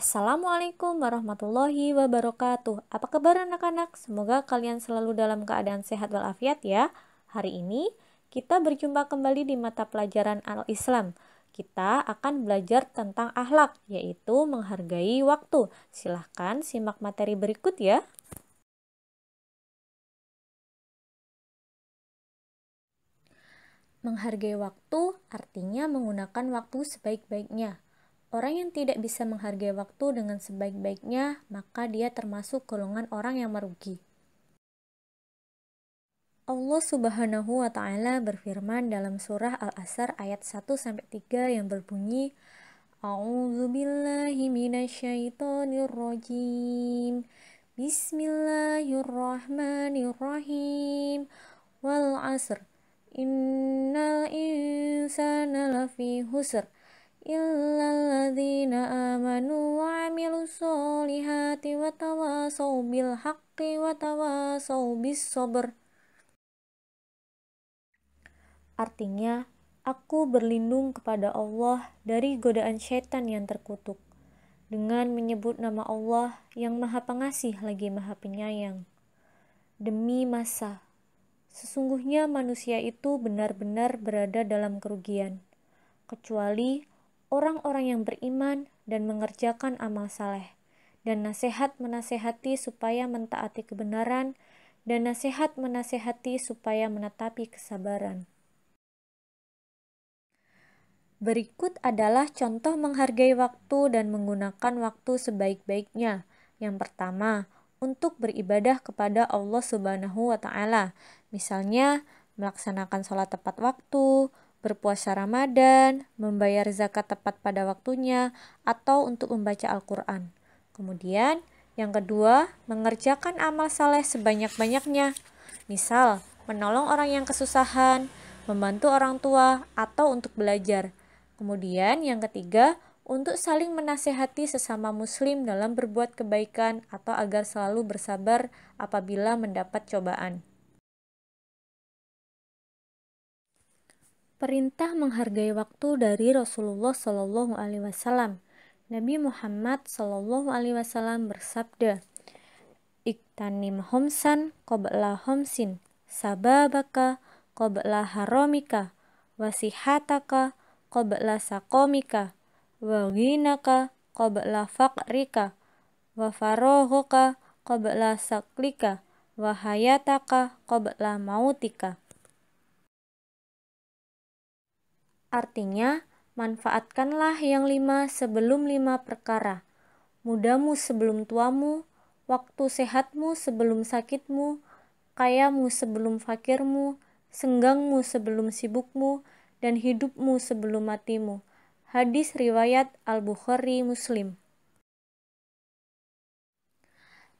Assalamualaikum warahmatullahi wabarakatuh. Apa kabar anak-anak? Semoga kalian selalu dalam keadaan sehat walafiat ya. Hari ini kita berjumpa kembali di mata pelajaran Al-Islam. Kita akan belajar tentang akhlak, yaitu menghargai waktu. Silahkan simak materi berikut ya. Menghargai waktu artinya menggunakan waktu sebaik-baiknya Orang yang tidak bisa menghargai waktu dengan sebaik-baiknya, maka dia termasuk golongan orang yang merugi. Allah Subhanahu wa taala berfirman dalam surah Al-Asr ayat 1 sampai 3 yang berbunyi A'udzubillahi minasyaitonirrajim. Bismillahirrahmanirrahim. Wal 'asr. Innal insana lafi husr. إلا الذين آمنوا وعملوا الصالحات وتواصوا بالحق وتواصوا بالصبر Artinya, aku berlindung kepada Allah dari godaan setan yang terkutuk dengan menyebut nama Allah yang Maha Pengasih lagi Maha Penyayang. Demi masa, sesungguhnya manusia itu benar-benar berada dalam kerugian, kecuali orang-orang yang beriman dan mengerjakan amal saleh, dan nasihat menasehati supaya mentaati kebenaran, dan nasihat menasehati supaya menetapi kesabaran. Berikut adalah contoh menghargai waktu dan menggunakan waktu sebaik-baiknya. Yang pertama, untuk beribadah kepada Allah Subhanahu wa taala. Misalnya, melaksanakan sholat tepat waktu, berpuasa Ramadan, membayar zakat tepat pada waktunya, atau untuk membaca Al-Quran. Kemudian, yang kedua, mengerjakan amal saleh sebanyak-banyaknya. Misal, menolong orang yang kesusahan, membantu orang tua, atau untuk belajar. Kemudian, yang ketiga, untuk saling menasehati sesama Muslim dalam berbuat kebaikan atau agar selalu bersabar apabila mendapat cobaan. perintah menghargai waktu dari Rasulullah Shallallahu Alaihi Wasallam. Nabi Muhammad Shallallahu Alaihi Wasallam bersabda, "Iktanim homsan qabla homsin, sababaka qabla haromika, wasihataka qabla sakomika, waginaka qabla fakrika, wafarohoka qabla saklika, wahayataka qabla mautika." Artinya, manfaatkanlah yang lima sebelum lima perkara. Mudamu sebelum tuamu, waktu sehatmu sebelum sakitmu, kayamu sebelum fakirmu, senggangmu sebelum sibukmu, dan hidupmu sebelum matimu. Hadis Riwayat Al-Bukhari Muslim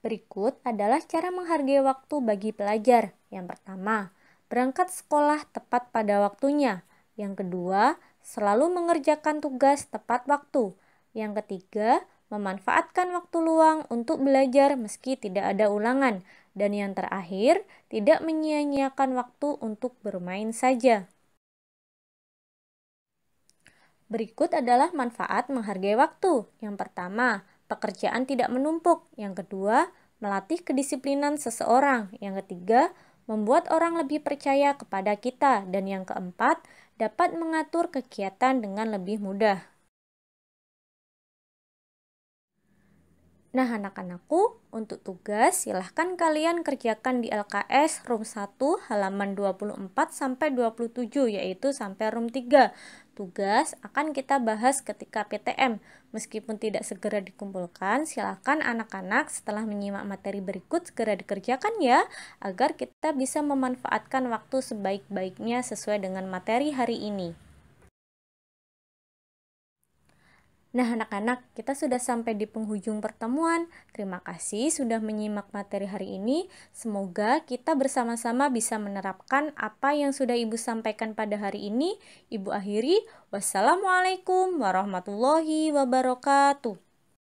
Berikut adalah cara menghargai waktu bagi pelajar. Yang pertama, berangkat sekolah tepat pada waktunya. Yang kedua, selalu mengerjakan tugas tepat waktu. Yang ketiga, memanfaatkan waktu luang untuk belajar meski tidak ada ulangan. Dan yang terakhir, tidak menyia-nyiakan waktu untuk bermain saja. Berikut adalah manfaat menghargai waktu. Yang pertama, pekerjaan tidak menumpuk. Yang kedua, melatih kedisiplinan seseorang. Yang ketiga, membuat orang lebih percaya kepada kita. Dan yang keempat, dapat mengatur kegiatan dengan lebih mudah. Nah, anak-anakku, untuk tugas silahkan kalian kerjakan di LKS room 1 halaman 24 sampai 27 yaitu sampai room 3. Tugas akan kita bahas ketika PTM. Meskipun tidak segera dikumpulkan, silahkan anak-anak setelah menyimak materi berikut segera dikerjakan ya agar kita bisa memanfaatkan waktu sebaik-baiknya sesuai dengan materi hari ini. Nah, anak-anak, kita sudah sampai di penghujung pertemuan. Terima kasih sudah menyimak materi hari ini. Semoga kita bersama-sama bisa menerapkan apa yang sudah Ibu sampaikan pada hari ini. Ibu akhiri, wassalamualaikum warahmatullahi wabarakatuh.